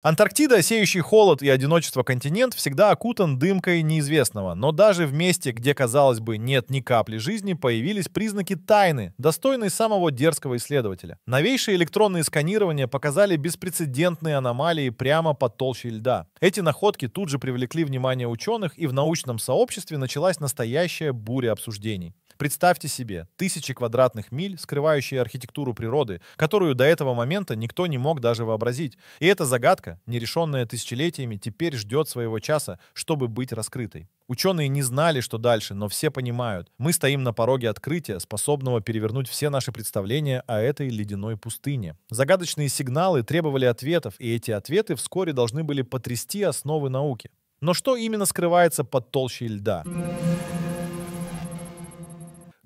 Антарктида, сеющий холод и одиночество континент, всегда окутан дымкой неизвестного, но даже в месте, где, казалось бы, нет ни капли жизни, появились признаки тайны, достойные самого дерзкого исследователя. Новейшие электронные сканирования показали беспрецедентные аномалии прямо под толщей льда. Эти находки тут же привлекли внимание ученых, и в научном сообществе началась настоящая буря обсуждений. Представьте себе, тысячи квадратных миль, скрывающие архитектуру природы, которую до этого момента никто не мог даже вообразить. И эта загадка, нерешенная тысячелетиями, теперь ждет своего часа, чтобы быть раскрытой. Ученые не знали, что дальше, но все понимают. Мы стоим на пороге открытия, способного перевернуть все наши представления о этой ледяной пустыне. Загадочные сигналы требовали ответов, и эти ответы вскоре должны были потрясти основы науки. Но что именно скрывается под толщей льда?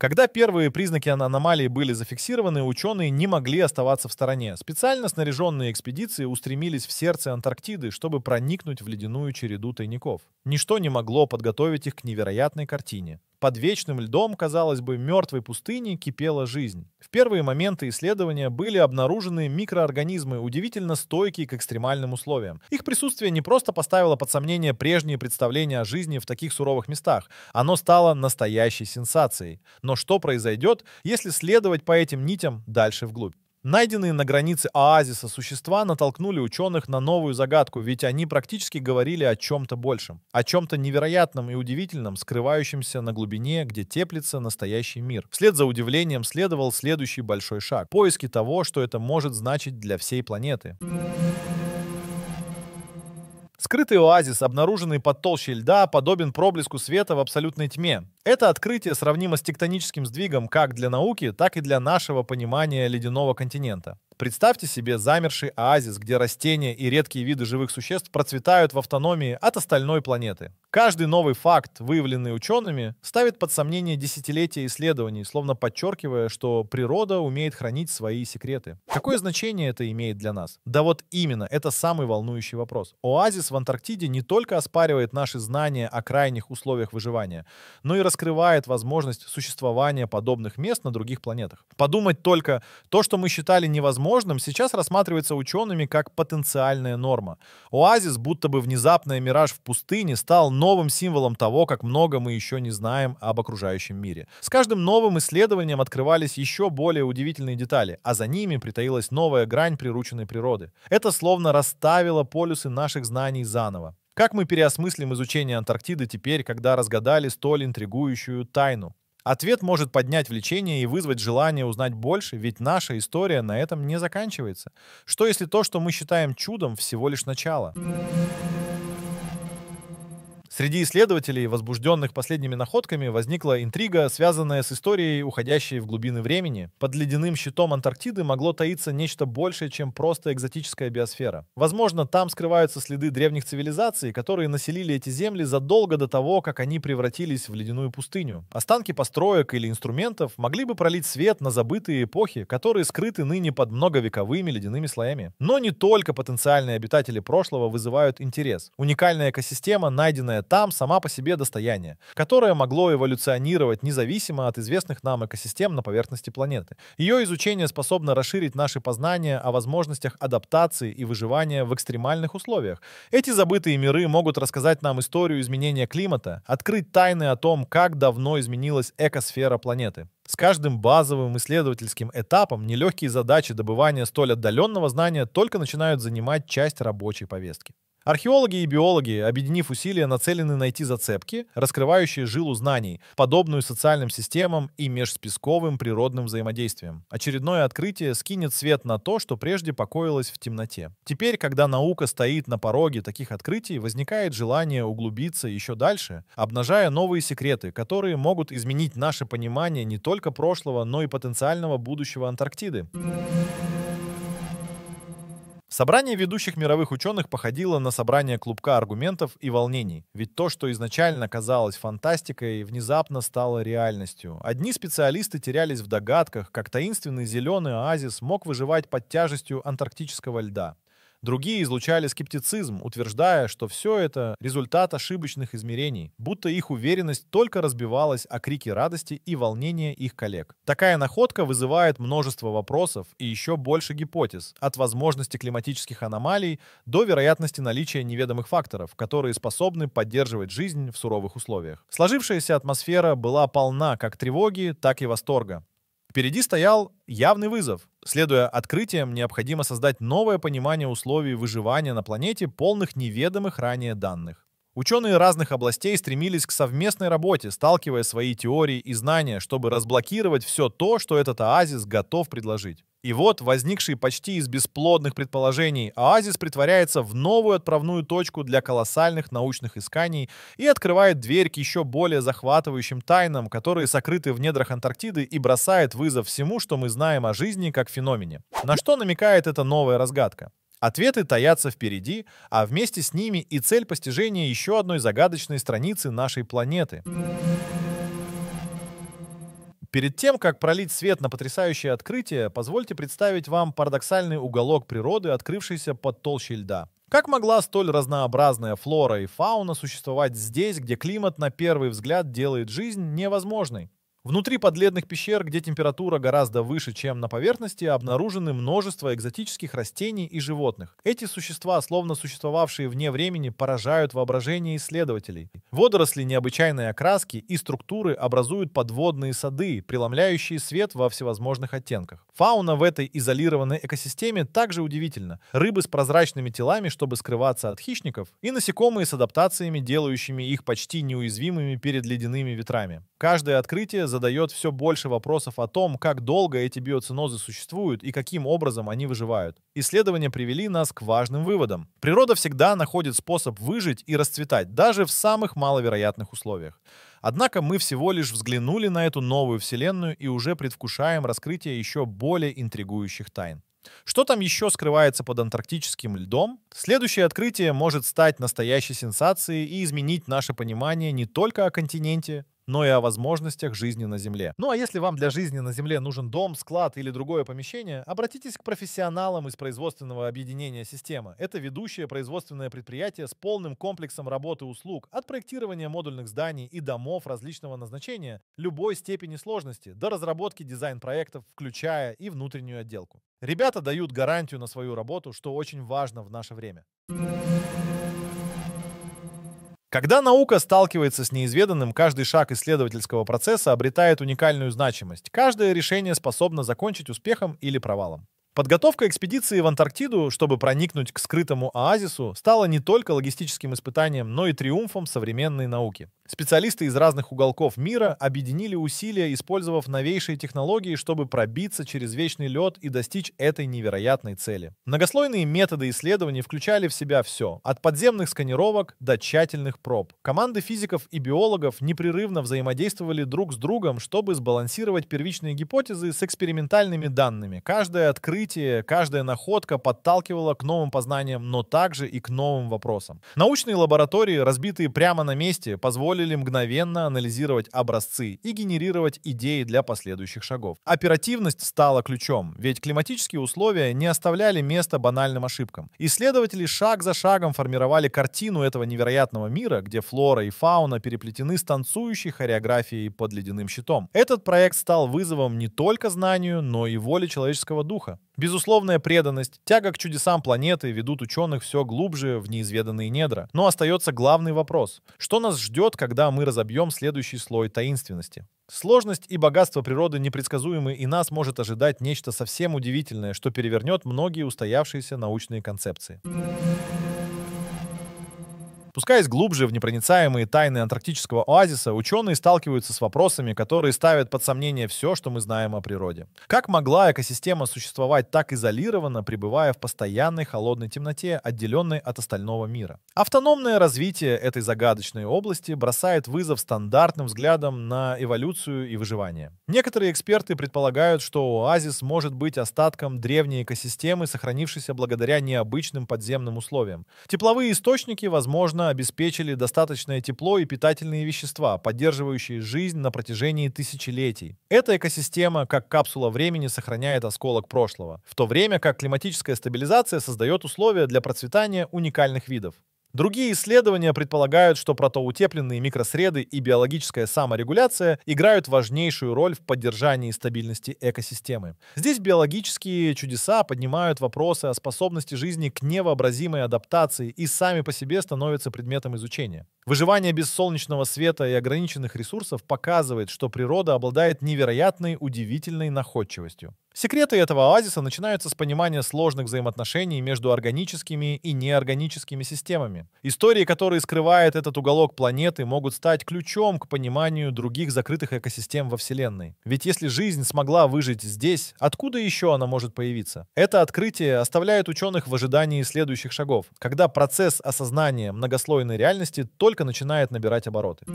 Когда первые признаки аномалии были зафиксированы, ученые не могли оставаться в стороне. Специально снаряженные экспедиции устремились в сердце Антарктиды, чтобы проникнуть в ледяную череду тайников. Ничто не могло подготовить их к невероятной картине. Под вечным льдом, казалось бы, мертвой пустыни кипела жизнь. В первые моменты исследования были обнаружены микроорганизмы, удивительно стойкие к экстремальным условиям. Их присутствие не просто поставило под сомнение прежние представления о жизни в таких суровых местах, оно стало настоящей сенсацией. Но что произойдет, если следовать по этим нитям дальше вглубь? Найденные на границе оазиса существа натолкнули ученых на новую загадку, ведь они практически говорили о чем-то большем, о чем-то невероятном и удивительном, скрывающемся на глубине, где теплится настоящий мир. Вслед за удивлением следовал следующий большой шаг – поиски того, что это может значить для всей планеты. Скрытый оазис, обнаруженный под толщей льда, подобен проблеску света в абсолютной тьме. Это открытие сравнимо с тектоническим сдвигом как для науки, так и для нашего понимания ледяного континента. Представьте себе замерший оазис, где растения и редкие виды живых существ процветают в автономии от остальной планеты. Каждый новый факт, выявленный учеными, ставит под сомнение десятилетия исследований, словно подчеркивая, что природа умеет хранить свои секреты. Какое значение это имеет для нас? Да вот именно, это самый волнующий вопрос. Оазис в Антарктиде не только оспаривает наши знания о крайних условиях выживания, но и раскрывает возможность существования подобных мест на других планетах. Подумать только, то, что мы считали невозможным, сейчас рассматривается учеными как потенциальная норма. Оазис, будто бы внезапный мираж в пустыне, стал новым символом того, как много мы еще не знаем об окружающем мире. С каждым новым исследованием открывались еще более удивительные детали, а за ними притаилась новая грань прирученной природы. Это словно расставило полюсы наших знаний заново. Как мы переосмыслим изучение Антарктиды теперь, когда разгадали столь интригующую тайну? Ответ может поднять влечение и вызвать желание узнать больше, ведь наша история на этом не заканчивается. Что если то, что мы считаем чудом, всего лишь начало? Среди исследователей, возбужденных последними находками, возникла интрига, связанная с историей, уходящей в глубины времени. Под ледяным щитом Антарктиды могло таиться нечто большее, чем просто экзотическая биосфера. Возможно, там скрываются следы древних цивилизаций, которые населили эти земли задолго до того, как они превратились в ледяную пустыню. Останки построек или инструментов могли бы пролить свет на забытые эпохи, которые скрыты ныне под многовековыми ледяными слоями. Но не только потенциальные обитатели прошлого вызывают интерес. Уникальная экосистема, найденная там сама по себе достояние, которое могло эволюционировать независимо от известных нам экосистем на поверхности планеты. Ее изучение способно расширить наши познания о возможностях адаптации и выживания в экстремальных условиях. Эти забытые миры могут рассказать нам историю изменения климата, открыть тайны о том, как давно изменилась экосфера планеты. С каждым базовым исследовательским этапом нелегкие задачи добывания столь отдаленного знания только начинают занимать часть рабочей повестки. Археологи и биологи, объединив усилия, нацелены найти зацепки, раскрывающие жилу знаний, подобную социальным системам и межсписковым природным взаимодействиям. Очередное открытие скинет свет на то, что прежде покоилось в темноте. Теперь, когда наука стоит на пороге таких открытий, возникает желание углубиться еще дальше, обнажая новые секреты, которые могут изменить наше понимание не только прошлого, но и потенциального будущего Антарктиды. Собрание ведущих мировых ученых походило на собрание клубка аргументов и волнений, ведь то, что изначально казалось фантастикой, внезапно стало реальностью. Одни специалисты терялись в догадках, как таинственный зеленый оазис мог выживать под тяжестью антарктического льда. Другие излучали скептицизм, утверждая, что все это результат ошибочных измерений, будто их уверенность только разбивалась о крики радости и волнения их коллег. Такая находка вызывает множество вопросов и еще больше гипотез, от возможности климатических аномалий до вероятности наличия неведомых факторов, которые способны поддерживать жизнь в суровых условиях. Сложившаяся атмосфера была полна как тревоги, так и восторга. Впереди стоял явный вызов. Следуя открытиям, необходимо создать новое понимание условий выживания на планете, полных неведомых ранее данных. Ученые разных областей стремились к совместной работе, сталкивая свои теории и знания, чтобы разблокировать все то, что этот оазис готов предложить. И вот, возникший почти из бесплодных предположений, оазис притворяется в новую отправную точку для колоссальных научных исканий и открывает дверь к еще более захватывающим тайнам, которые сокрыты в недрах Антарктиды и бросает вызов всему, что мы знаем о жизни как феномене. На что намекает эта новая разгадка? Ответы таятся впереди, а вместе с ними и цель постижения еще одной загадочной страницы нашей планеты. Планеты. Перед тем, как пролить свет на потрясающее открытие, позвольте представить вам парадоксальный уголок природы, открывшийся под толщей льда. Как могла столь разнообразная флора и фауна существовать здесь, где климат на первый взгляд делает жизнь невозможной? Внутри подледных пещер, где температура гораздо выше, чем на поверхности, обнаружены множество экзотических растений и животных. Эти существа, словно существовавшие вне времени, поражают воображение исследователей. Водоросли необычайной окраски и структуры образуют подводные сады, преломляющие свет во всевозможных оттенках. Фауна в этой изолированной экосистеме также удивительна. Рыбы с прозрачными телами, чтобы скрываться от хищников, и насекомые с адаптациями, делающими их почти неуязвимыми перед ледяными ветрами. Каждое открытие задает все больше вопросов о том, как долго эти биоценозы существуют и каким образом они выживают. Исследования привели нас к важным выводам. Природа всегда находит способ выжить и расцветать, даже в самых маловероятных условиях. Однако мы всего лишь взглянули на эту новую вселенную и уже предвкушаем раскрытие еще более интригующих тайн. Что там еще скрывается под антарктическим льдом? Следующее открытие может стать настоящей сенсацией и изменить наше понимание не только о континенте, но и о возможностях жизни на Земле. Ну а если вам для жизни на Земле нужен дом, склад или другое помещение, обратитесь к профессионалам из производственного объединения "Система". Это ведущее производственное предприятие с полным комплексом работы услуг, от проектирования модульных зданий и домов различного назначения, любой степени сложности, до разработки дизайн-проектов, включая и внутреннюю отделку. Ребята дают гарантию на свою работу, что очень важно в наше время. Когда наука сталкивается с неизведанным, каждый шаг исследовательского процесса обретает уникальную значимость. Каждое решение способно закончить успехом или провалом. Подготовка экспедиции в Антарктиду, чтобы проникнуть к скрытому оазису, стала не только логистическим испытанием, но и триумфом современной науки. Специалисты из разных уголков мира объединили усилия, использовав новейшие технологии, чтобы пробиться через вечный лед и достичь этой невероятной цели. Многослойные методы исследований включали в себя все, от подземных сканировок до тщательных проб. Команды физиков и биологов непрерывно взаимодействовали друг с другом, чтобы сбалансировать первичные гипотезы с экспериментальными данными. Каждое открытие, каждая находка подталкивала к новым познаниям, но также и к новым вопросам. Научные лаборатории, разбитые прямо на месте, позволили позволили мгновенно анализировать образцы и генерировать идеи для последующих шагов. Оперативность стала ключом, ведь климатические условия не оставляли места банальным ошибкам. Исследователи шаг за шагом формировали картину этого невероятного мира, где флора и фауна переплетены с танцующей хореографией под ледяным щитом. Этот проект стал вызовом не только знанию, но и воле человеческого духа. Безусловная преданность, тяга к чудесам планеты ведут ученых все глубже в неизведанные недра. Но остается главный вопрос. Что нас ждет, когда когда мы разобьем следующий слой таинственности. Сложность и богатство природы непредсказуемы, и нас может ожидать нечто совсем удивительное, что перевернет многие устоявшиеся научные концепции. Пускаясь глубже в непроницаемые тайны антарктического оазиса, ученые сталкиваются с вопросами, которые ставят под сомнение все, что мы знаем о природе. Как могла экосистема существовать так изолированно, пребывая в постоянной холодной темноте, отделенной от остального мира? Автономное развитие этой загадочной области бросает вызов стандартным взглядам на эволюцию и выживание. Некоторые эксперты предполагают, что оазис может быть остатком древней экосистемы, сохранившейся благодаря необычным подземным условиям. Тепловые источники, возможно, надежно обеспечили достаточное тепло и питательные вещества, поддерживающие жизнь на протяжении тысячелетий. Эта экосистема, как капсула времени, сохраняет осколок прошлого, в то время как климатическая стабилизация создает условия для процветания уникальных видов. Другие исследования предполагают, что протоутепленные микросреды и биологическая саморегуляция играют важнейшую роль в поддержании стабильности экосистемы. Здесь биологические чудеса поднимают вопросы о способности жизни к невообразимой адаптации и сами по себе становятся предметом изучения. Выживание без солнечного света и ограниченных ресурсов показывает, что природа обладает невероятной, удивительной находчивостью. Секреты этого оазиса начинаются с понимания сложных взаимоотношений между органическими и неорганическими системами. Истории, которые скрывает этот уголок планеты, могут стать ключом к пониманию других закрытых экосистем во Вселенной. Ведь если жизнь смогла выжить здесь, откуда еще она может появиться? Это открытие оставляет ученых в ожидании следующих шагов, когда процесс осознания многослойной реальности только только начинает набирать обороты.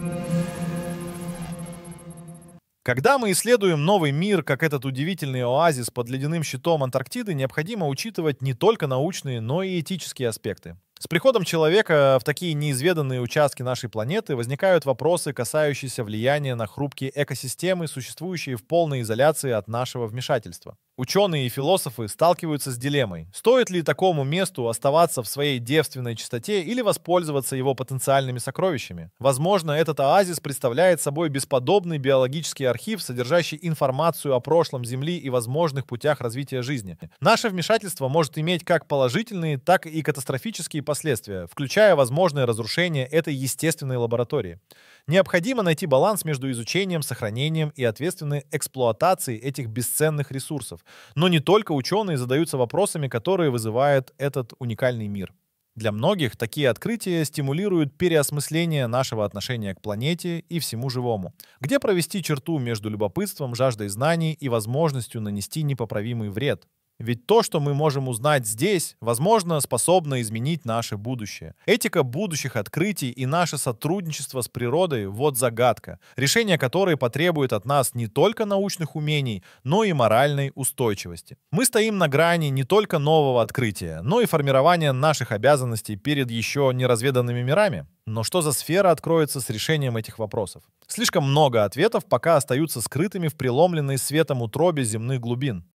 Когда мы исследуем новый мир, как этот удивительный оазис под ледяным щитом Антарктиды, необходимо учитывать не только научные, но и этические аспекты. С приходом человека в такие неизведанные участки нашей планеты возникают вопросы, касающиеся влияния на хрупкие экосистемы, существующие в полной изоляции от нашего вмешательства. Ученые и философы сталкиваются с дилеммой, стоит ли такому месту оставаться в своей девственной чистоте или воспользоваться его потенциальными сокровищами. Возможно, этот оазис представляет собой бесподобный биологический архив, содержащий информацию о прошлом Земли и возможных путях развития жизни. Наше вмешательство может иметь как положительные, так и катастрофические последствия, включая возможное разрушение этой естественной лаборатории. Необходимо найти баланс между изучением, сохранением и ответственной эксплуатацией этих бесценных ресурсов. Но не только ученые задаются вопросами, которые вызывает этот уникальный мир. Для многих такие открытия стимулируют переосмысление нашего отношения к планете и всему живому. Где провести черту между любопытством, жаждой знаний и возможностью нанести непоправимый вред? Ведь то, что мы можем узнать здесь, возможно, способно изменить наше будущее. Этика будущих открытий и наше сотрудничество с природой – вот загадка, решение которой потребует от нас не только научных умений, но и моральной устойчивости. Мы стоим на грани не только нового открытия, но и формирования наших обязанностей перед еще неразведанными мирами. Но что за сфера откроется с решением этих вопросов? Слишком много ответов пока остаются скрытыми в преломленной светом утробе земных глубин.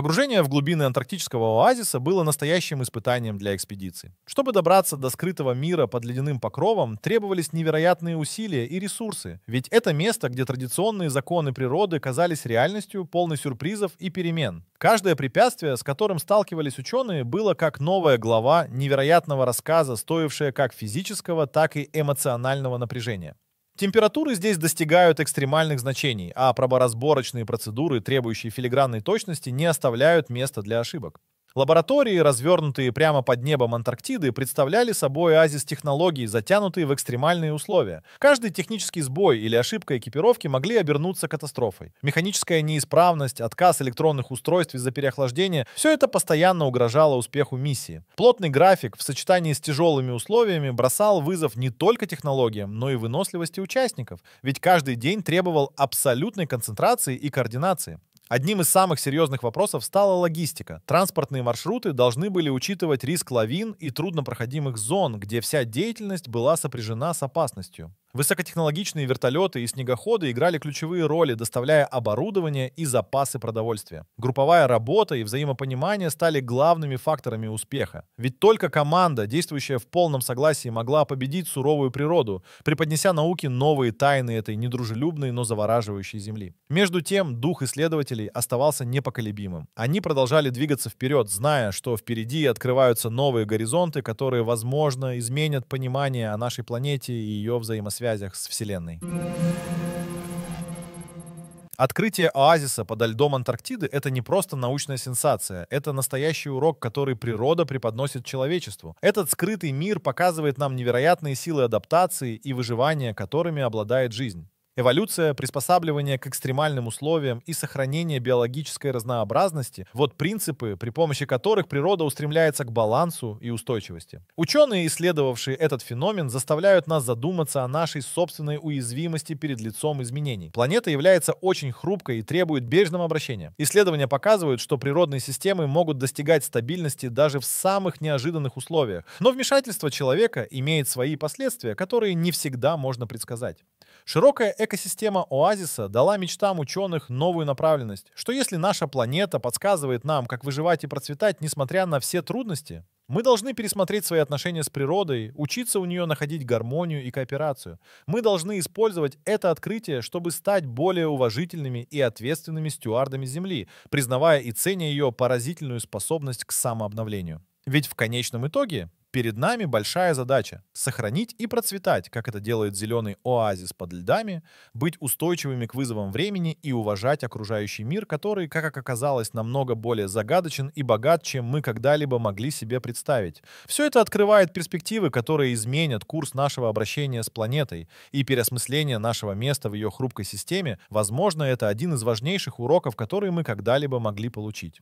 Погружение в глубины антарктического оазиса было настоящим испытанием для экспедиции. Чтобы добраться до скрытого мира под ледяным покровом, требовались невероятные усилия и ресурсы, ведь это место, где традиционные законы природы казались реальностью, полной сюрпризов и перемен. Каждое препятствие, с которым сталкивались ученые, было как новая глава невероятного рассказа, стоившая как физического, так и эмоционального напряжения. Температуры здесь достигают экстремальных значений, а проборазборочные процедуры, требующие филигранной точности, не оставляют места для ошибок. Лаборатории, развернутые прямо под небом Антарктиды, представляли собой оазис технологий, затянутые в экстремальные условия. Каждый технический сбой или ошибка экипировки могли обернуться катастрофой. Механическая неисправность, отказ электронных устройств из-за переохлаждения – все это постоянно угрожало успеху миссии. Плотный график в сочетании с тяжелыми условиями бросал вызов не только технологиям, но и выносливости участников, ведь каждый день требовал абсолютной концентрации и координации. Одним из самых серьезных вопросов стала логистика. Транспортные маршруты должны были учитывать риск лавин и труднопроходимых зон, где вся деятельность была сопряжена с опасностью. Высокотехнологичные вертолеты и снегоходы играли ключевые роли, доставляя оборудование и запасы продовольствия. Групповая работа и взаимопонимание стали главными факторами успеха. Ведь только команда, действующая в полном согласии, могла победить суровую природу, преподнеся науке новые тайны этой недружелюбной, но завораживающей земли. Между тем, дух исследователей оставался непоколебимым. Они продолжали двигаться вперед, зная, что впереди открываются новые горизонты, которые, возможно, изменят понимание о нашей планете и ее взаимосвязи связях с Вселенной. Открытие оазиса подо льдом Антарктиды — это не просто научная сенсация, это настоящий урок, который природа преподносит человечеству. Этот скрытый мир показывает нам невероятные силы адаптации и выживания, которыми обладает жизнь. Эволюция, приспосабливание к экстремальным условиям и сохранение биологической разнообразности – вот принципы, при помощи которых природа устремляется к балансу и устойчивости. Ученые, исследовавшие этот феномен, заставляют нас задуматься о нашей собственной уязвимости перед лицом изменений. Планета является очень хрупкой и требует бережного обращения. Исследования показывают, что природные системы могут достигать стабильности даже в самых неожиданных условиях. Но вмешательство человека имеет свои последствия, которые не всегда можно предсказать. Широкая экосистема Оазиса дала мечтам ученых новую направленность, что если наша планета подсказывает нам, как выживать и процветать, несмотря на все трудности, мы должны пересмотреть свои отношения с природой, учиться у нее находить гармонию и кооперацию. Мы должны использовать это открытие, чтобы стать более уважительными и ответственными стюардами Земли, признавая и ценя ее поразительную способность к самообновлению. Ведь в конечном итоге Перед нами большая задача — сохранить и процветать, как это делает зеленый оазис под льдами, быть устойчивыми к вызовам времени и уважать окружающий мир, который, как оказалось, намного более загадочен и богат, чем мы когда-либо могли себе представить. Все это открывает перспективы, которые изменят курс нашего обращения с планетой, и переосмысление нашего места в ее хрупкой системе, возможно, это один из важнейших уроков, которые мы когда-либо могли получить.